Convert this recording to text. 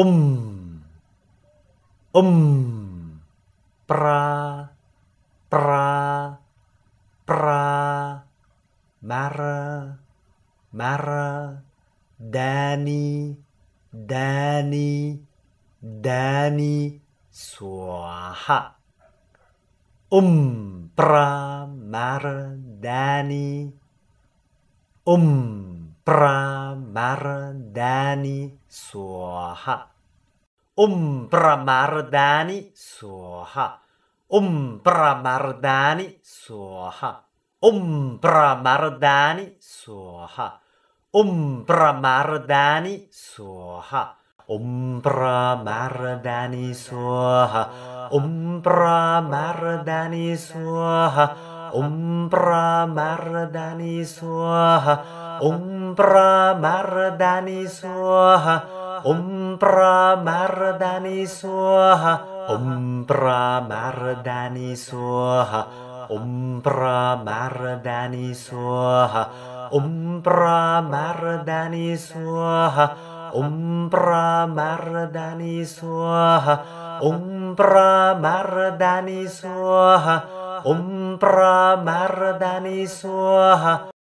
Om, um. Om, um. pra pra pra mara mara dani dani dani swaha um pra mara dani um pramardani swaha Om pramardani swaha Om pramardani swaha Om pramardani swaha Om pramardani swaha Om pramardani swaha Om pramardani swaha Om pramardani swaha Om Om Pramardhani Swaha Om Pramardhani Swaha Om Pramardhani Swaha Om Pramardhani Swaha Om Pramardhani Swaha Om Pramardhani Swaha Om Pramardhani Swaha Om Pramardhani Swaha